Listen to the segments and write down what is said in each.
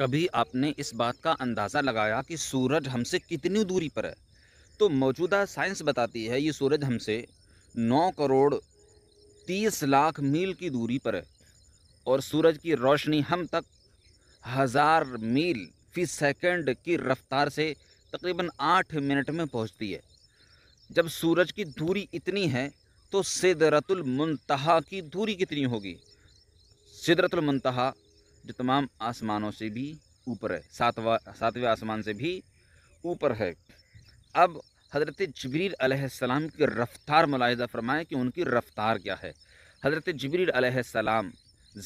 کبھی آپ نے اس بات کا اندازہ لگایا کہ سورج ہم سے کتنی دوری پر ہے تو موجودہ سائنس بتاتی ہے یہ سورج ہم سے نو کروڑ تیس لاکھ میل کی دوری پر ہے اور سورج کی روشنی ہم تک ہزار میل فی سیکنڈ کی رفتار سے تقریباً آٹھ منٹ میں پہنچتی ہے جب سورج کی دوری اتنی ہے تو سدرت المنتہا کی دوری کتنی ہوگی سدرت المنتہا جو تمام آسمانوں سے بھی اوپر ہے ساتواں ساتویں آسمان سے بھی اوپر ہے اب حضرت جبریل علیہ السلام کی رفتار ملاحظہ فرمائے کہ ان کی رفتار کیا ہے حضرت جبریل علیہ السلام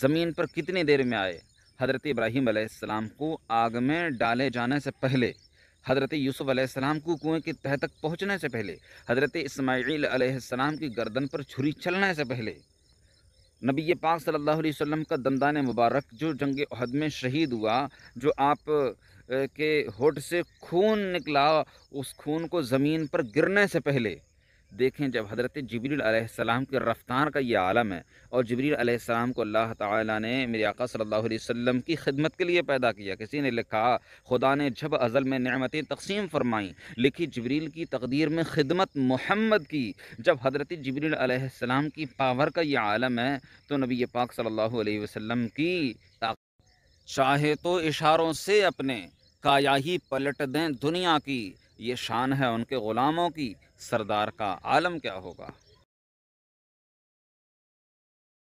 زمین پر کتنے دیر میں آئے حضرت ابراہیم علیہ السلام کو آگ میں ڈالے جانے سے پہلے حضرت یوسف علیہ السلام کو کنویں کے تہ تک پہنچنے سے پہلے حضرت اسماعیل علیہ السلام کی گردن پر چھری چلنے سے پہلے نبی پاک صلی اللہ علیہ وسلم کا دندان مبارک جو جنگ عہد میں شہید ہوا جو آپ کے ہوٹ سے خون نکلا اس خون کو زمین پر گرنے سے پہلے دیکھیں جب حضرت جبریل علیہ السلام کی رفتار کا یہ عالم ہے اور جبریل علیہ السلام کو اللہ تعالیٰ نے میرے آقا صلی اللہ علیہ وسلم کی خدمت کے لیے پیدا کیا کسی نے لکھا خدا نے جب ازل میں نعمتیں تقسیم فرمائیں لکھی جبریل کی تقدیر میں خدمت محمد کی جب حضرت جبریل علیہ السلام کی پاور کا یہ عالم ہے تو نبی پاک صلی اللہ علیہ وسلم کی چاہے تو اشاروں سے اپنے کایا ہی پلٹ دیں دنیا کی یہ شان ہے ان کے غلاموں کی سردار کا عالم کیا ہوگا